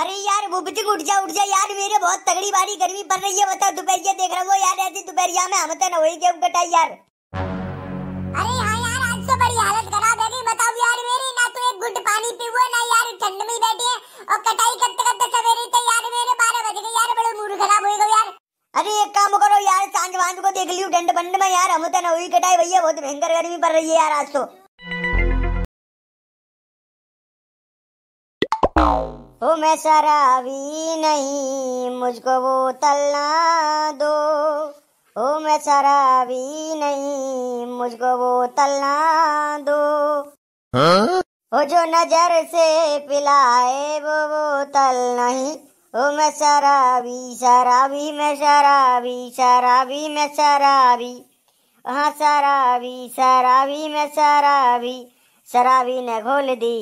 अरे यार बुबचिक उठ तो जा उठ जा यार मेरे बहुत तगड़ी बारी गर्मी पड़ रही है बताओ दोपहरिया देख रहा हूँ यार ऐसी दोपहरिया में हमते ना वही यार अरे हाँ यार आज तो बड़ी हालत खराब है बताओ यार मेरी ना तो एक घुट पानी ना यार ठंड में बैठे और कटाई करते करते सवेरे तो यार मेरे बज गए यार बड़े मूड खराब हो गए यार अरे एक काम करो यार सांझ वांझ को देख लियो डंड बंड में यार तो ना वही कटाई भैया बहुत भयंकर गर्मी पड़ रही है यार आज तो ओ मैं शराबी नहीं मुझको वो तलना दो ओ मैं शराबी नहीं मुझको वो तलना दो हाँ? ओ जो नजर से पिलाए वो वो तल नहीं ओ मैं शराबी शराबी मैं शराबी शराबी मैं शराबी हाँ शराबी शराबी मैं शराबी शराबी ने घोल दी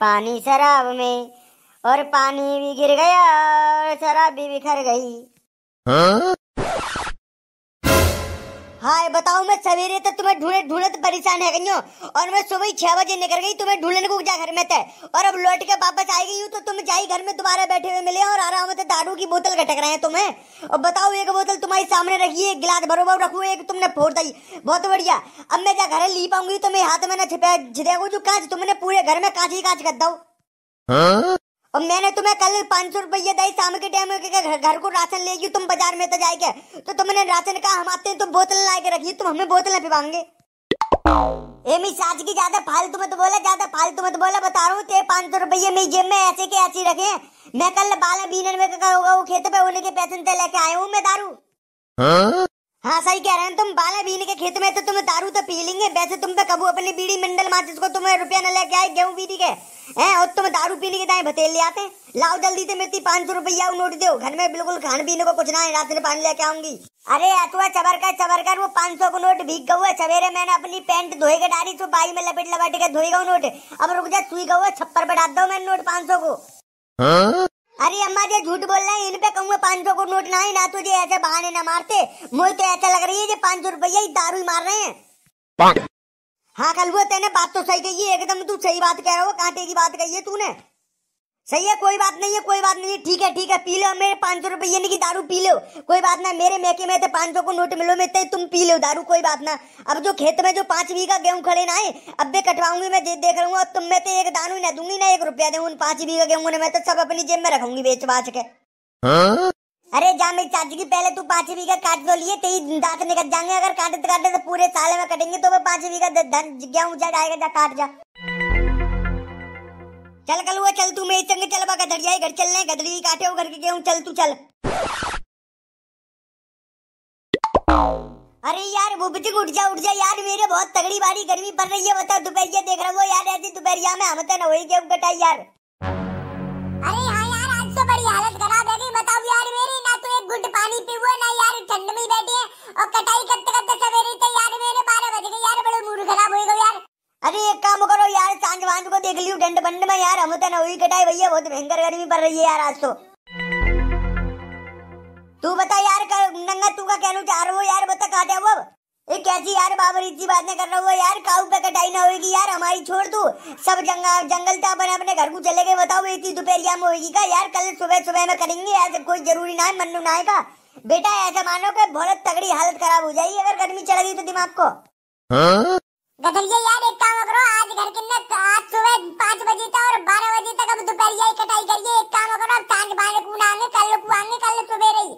पानी शराब में और पानी भी गिर गया और शराब भी बिखर गई हाँ? हाय बताओ मैं सवेरे तो तुम्हें ढूंढे ढूंढे तो परेशान है कहीं और मैं सुबह छह बजे निकल गई तुम्हें ढूंढने को जा घर में थे और अब लौट के वापस आई गई हूँ तो तुम जाई घर में दोबारा बैठे हुए मिले और आराम से दारू की बोतल घटक रहे हैं तुम्हें और बताओ एक बोतल तुम्हारी सामने रखी है गिलास बरोबर रखू एक तुमने फोड़ दी बहुत बढ़िया अब मैं जा घर ली पाऊंगी तो मेरे हाथ में ना छिपा छिपे जो कांच तुमने पूरे घर में कांच ही कांच कर दो हाँ? और मैंने तुम्हें कल पाँच सौ रुपये दाई शाम के टाइम घर को राशन ले तुम बाजार में तो जाएगा तो तुमने राशन कहा हम आते हैं तुम बोतल ला के रखिए तुम हमें बोतल पिवाएंगे एमी साज की ज्यादा फालतू मत बोला ज्यादा फालतू मत बोला बता रहा हूँ तेरे पाँच सौ रुपये मेरी जेब में ऐसे के ऐसे रखे मैं कल बाला बीनन में होगा वो खेत पे होने के पैसे लेके आया हूँ मैं दारू हाँ? हाँ सही कह रहे हैं तुम बाला बीन के खेत में तो तुम दारू तो पी लेंगे वैसे तुम पे कबू अपनी बीड़ी मंडल माचिस को तुम्हें रुपया न लेके आए गेहूँ बीड़ी के हैं और तुम दारू पीने के दाएं भतेल ले आते लाओ जल्दी से मेरी पाँच सौ रुपया नोट दो घर में बिल्कुल खान पीने को कुछ ना है रात में पानी लेके आऊंगी अरे अतुआ चबर कर चबर कर वो पाँच सौ को नोट भीग गए सवेरे मैंने अपनी पैंट धोए के डाली तो बाई में लपेट लपेट के धोए नोट अब रुक जा सुई गए छप्पर पर डाल दो मैंने नोट पाँच सौ को हाँ? अरे अम्मा जी झूठ बोल रहे हैं इन पे कहूँगा पाँच सौ को नोट ना ही ना तुझे ऐसे बहाने ना मारते मुझे तो ऐसा लग रही है ये पाँच सौ रुपया ही दारू ही मार रहे हैं हाँ कल वो तेने बात तो सही कही है एकदम तू सही बात कह रहा हो कांटे की बात कही है तूने सही है कोई बात नहीं है कोई बात नहीं है ठीक है ठीक है पी लो मेरे पाँच सौ रुपये ये कि दारू पी लो कोई बात ना मेरे मैके में थे तो पाँच सौ को नोट मिलो में थे तो तुम पी लो दारू कोई बात ना अब जो खेत में जो पाँच बीघा गेहूँ खड़े ना है अब भी कटवाऊंगी मैं देख रहा हूँ तुम मैं तो एक दारू ना दूंगी ना एक रुपया दूंगी उन पाँच बीघा गेहूँ ने मैं तो सब अपनी जेब में रखूंगी बेच बाच के हाँ? अरे जा मेरी चाची की पहले तू पाँच बीघा काट दो तो लिए तेरी दांत निकल जाएंगे अगर काटे तो काटे तो पूरे साल में कटेंगे तो वह पाँच बीघा गेहूँ जा जाएगा जा काट जा चल कल हुआ चल तू मेरी संग चल बा गधड़िया घर चलने गधड़ी काटे हो घर के गेहूं चल तू चल अरे यार भूपति उठ जा उठ जा यार मेरे बहुत तगड़ी बारी गर्मी पड़ रही है बता बताओ ये देख रहा हूँ यार ऐसी दोपहरिया में हमता तो वही गेहूं कटाई यार अरे हाँ यार आज तो बढ़िया रही है यार आज तो तू बता यार कर, नंगा तू का कहना चाह रहा हो यार बता कहा जाओ अब ये कैसी यार बाबर इतनी बात नहीं कर रहा हुआ यार काउ पे कटाई ना होगी यार हमारी छोड़ तू सब जंगल जंगल था अपने अपने घर को चले गए बताओ इतनी दोपहरिया में होगी का यार कल सुबह सुबह में करेंगे ऐसे कोई जरूरी ना है मन ना का बेटा ऐसा मानो के बहुत तगड़ी हालत खराब हो जाएगी अगर गर्मी चढ़ गई तो दिमाग को हाँ? गदरिया यार एक काम करो आज घर के अंदर आज सुबह पाँच बजे तक और बारह बजे तक अब दोपहर यही कटाई करिए एक काम करो अब तांग बांध कुनाने कल कुआंगे कल सुबह रही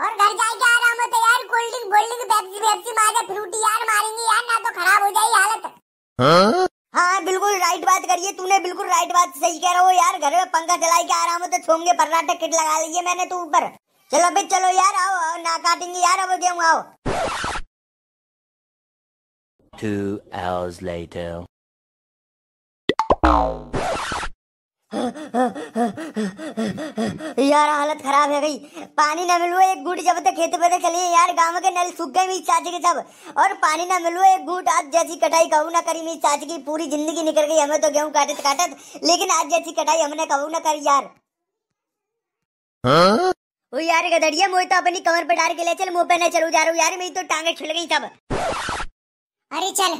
और घर जाके आराम होता यार cold drink cold drink Pepsi Pepsi मारे फ्रूटी यार मारेंगे यार ना तो खराब हो जाएगी हालत हाँ? हाँ बिल्कुल राइट बात करिए तूने बिल्कुल राइट बात सही कह रहा हो यार घर में पंखा चलाई के आराम होते छोंगे पराठा किट लगा लिए मैंने तू ऊपर चलो भाई चलो यार आओ ना काटेंगे यार अब गेहूँ आओ Two hours later. यार हालत खराब है भाई पानी ना मिलो एक घूट जब तक खेत पे तो चले यार गांव के नल सूख गए मेरी चाची के सब और पानी ना मिलो एक घूट आज जैसी कटाई कहू ना करी मेरी चाची की पूरी जिंदगी निकल गई हमें तो गेहूं काटत काटत लेकिन आज जैसी कटाई हमने कहू ना करी यार हाँ? यार गदड़िया मोह तो अपनी कमर पे डाल के ले चल मुंह पे न चलू जा रहा हूँ यार मेरी तो टांगे छिल गई सब अरे चल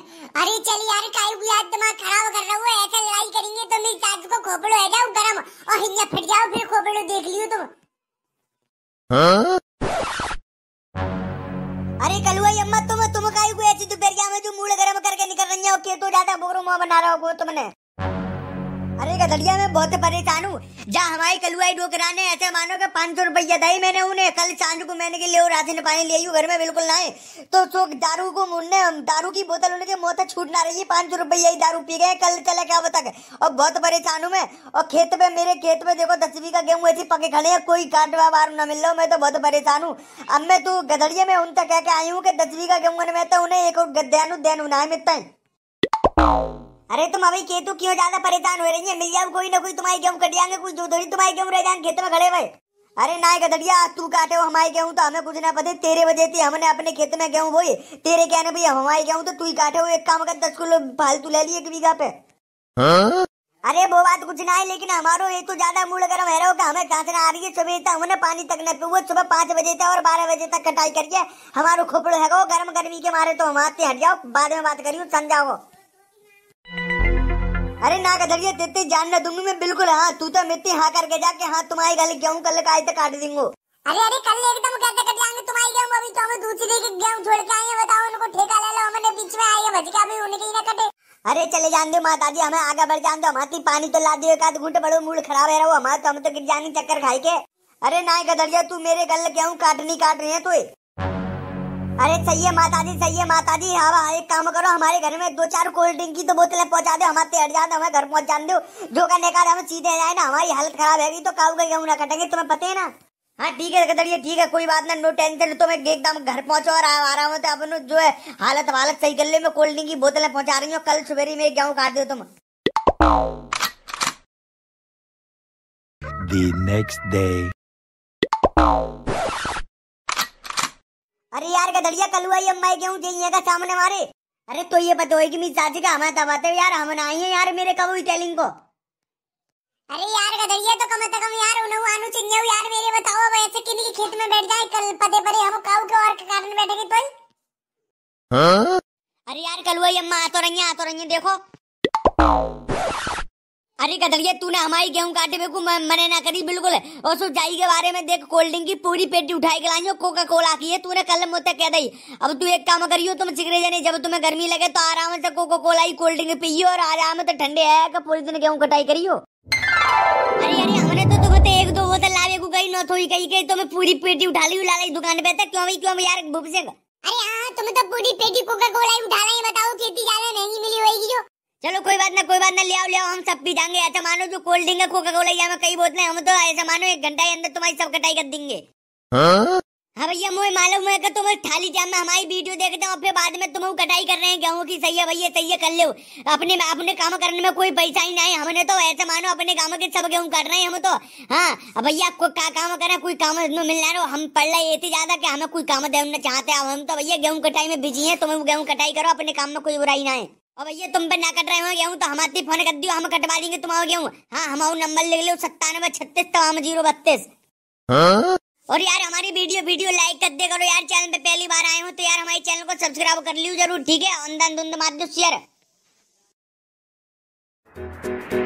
अरे चल यार काय काई बुआ दिमाग खराब कर रहा हूँ ऐसे लड़ाई करेंगे तो मेरी सास को खोपड़ो है जाओ गरम और हिंजा फट जाओ फिर खोपड़ो देख लियो तुम हाँ? अरे कलुआ अम्मा तुम तुम काय को ऐसे दोपहर दोपहरिया में जो मूड गरम करके निकल रही हो पेटो ज्यादा बोरो मुंह बना रहा हो तुमने तो अरे गदड़िया मैं बहुत परेशान हूँ जहाँ हमारी कलुआई डोकराने ऐसे मानो के पाँच सौ रुपया दई मैंने उन्हें कल चांद को मैंने के लिए और राशन पानी ले घर में बिल्कुल ना है तो सो दारू को मुन्ने दारू की बोतल उनके मुँह छूट ना रही है पाँच सौ रुपया ही दारू पी गए कल चले क्या अब तक और बहुत परेशान हूँ मैं और खेत में मेरे खेत में देखो दसवीं का गेहूँ ऐसी पके खड़े हैं कोई काटवा बार न मिल रहा मैं तो बहुत परेशान हूँ अब मैं तो गदड़िया में उन तक कह के आई हूँ कि दसवीं का गेहूँ मैं तो उन्हें एक और गद्यानु दैन उन्हें मिलता है अरे तुम अभी केतु क्यों ज्यादा परेशान हो रही है मिल जाओ कोई ना कोई तुम्हारी गेहूँ कट जाएंगे कुछ दो थोड़ी तुम्हारी गेहूँ रह जाएंगे खेत में खड़े भाई अरे ना गदड़िया तू काटे हो हमारे गेहूँ तो हमें कुछ ना पता तेरे वजह से हमने अपने खेत में गेहूँ बोई तेरे कहने भैया हमारे गेहूँ तो तू ही काटे हो एक काम कर दस किलो फालतू ले लिए एक बीघा पे अरे वो बात कुछ ना है लेकिन हमारो ये तो ज्यादा मूड गर्म है कि हमें चांसना आ रही है सुबह तक हमने पानी तक न पी सुबह पाँच बजे तक और बारह बजे तक कटाई करिए हमारो खोपड़ो है गर्म गर्मी के मारे तो हम आते हट जाओ बाद में बात करियो समझाओ अरे ना गधड़िया तेते जान ना दूंगी मैं बिल्कुल हाँ तू तो मेरे हाँ करके जाके हाँ तुम्हारी गली गेहूँ कल का तक तो काट देंगे अरे अरे कल एकदम करते कट जाएंगे तुम्हारी गेहूँ अभी तो हमें दूसरी के गेहूँ छोड़ के आए बताओ उनको ठेका ले लो हमने बीच में आई है के अभी उनके ही ना कटे अरे चले जान दो माता जी हमें आगे बढ़ जान दो हमारी तो पानी तो ला दियो घूट बड़ो मूड खराब है रहो हमारे तो हम तो गिर जाने चक्कर खाई के अरे ना गधड़िया तू मेरे गल गेहूँ काटनी काट रहे हैं तुम अरे सही है माता जी सही है माता जी हाँ, हाँ एक काम करो हमारे घर में दो चार कोल्ड ड्रिंक की तो बोतलें पहुंचा दो हमारे हट जाते हमें घर पहुंच जान दो जो करने का हम सीधे जाए ना हमारी हालत खराब है तो काउ का गेहूं ना कटेंगे तुम्हें पता है ना हाँ ठीक है कदड़िया ठीक है कोई बात ना नो टेंशन तो मैं एकदम घर पहुंचो और आ रहा हूँ तो अपन जो है हालत वालत सही कर ले मैं कोल्ड ड्रिंक की बोतलें पहुंचा रही हूँ कल सवेरे में गेहूँ काट दो तुम The next day. गदड़िया कलुआ ये मैं गेहूं जाइएगा सामने हमारे अरे तो ये बताओगी मेरी चाची का हमें तब आते यार हम आई है यार मेरे कबू टेलिंग को अरे यार गदरिया तो कम से कम यार उन्हें आनु चिंगे यार मेरे बताओ अब ऐसे किन्हीं के खेत में बैठ जाए कल पते परे हम काउ के और कारण बैठेंगे तो हां अरे यार कलुआ यम्मा आ तो रही आ रही देखो अरे कदलिया तूने हमारी गेहूं काटे बेकू मने ना करी बिल्कुल और सो जाई के बारे में देख कोल्ड ड्रिंक की पूरी पेटी उठाई के लाई कोका कोला की है तूने कल मुझे कह दई अब तू एक काम करियो तुम सिगरे जाने जब तुम्हें गर्मी लगे तो आराम से कोका कोला ही कोल्ड ड्रिंक पियो और आराम से ठंडे है का पूरी दिन गेहूं कटाई करियो अरे अरे हमने तो तुम्हें तो एक दो बोतल लावे को गई न थोड़ी कही गई तो मैं पूरी पेटी उठा ली लाला दुकान पे था तो क्यों भाई क्यों यार भूप से अरे हाँ तुम तो पूरी पेटी कोका कोला ही उठा लाई बताओ खेती ज्यादा नहीं मिली होगी जो चलो कोई बात ना कोई बात ना ले आओ ले आओ हम सब पी जाएंगे ऐसा मानो जो कोल्ड ड्रिंक कोका कोला या में कई बोतलें हम तो ऐसा मानो एक घंटा के अंदर तुम्हारी सब कटाई कर देंगे हाँ, हाँ भैया मुझे मालूम है कि तुम थाली जाम में हमारी वीडियो देखते हो और फिर बाद में तुम कटाई कर रहे हैं गेहूँ की सही है भैया सही है कर लो अपने अपने काम करने में कोई पैसा ही नहीं हमने तो ऐसा मानो अपने काम के सब गेहूँ कर रहे हैं हम तो हाँ भैया आपको क्या काम करें कोई काम मिल रहा हम पढ़ रहे इतनी ज्यादा की हमें कोई काम देना चाहते हैं हम तो भैया गेहूँ कटाई में बिजी है तुम गेहूँ कटाई करो अपने काम में कोई बुराई ना है अब भैया तुम पे ना कट रहे हो गेहूँ तो हमारे फोन कर दियो हम कटवा देंगे तुम्हारा गेहूँ हाँ हमारा नंबर लिख लो सत्तानवे छत्तीस तमाम जीरो बत्तीस हाँ? और यार हमारी वीडियो वीडियो लाइक कर दे करो यार चैनल पे पहली बार आए हो तो यार हमारे चैनल को सब्सक्राइब कर लियो जरूर ठीक है अंदर धुंध मार दो शेयर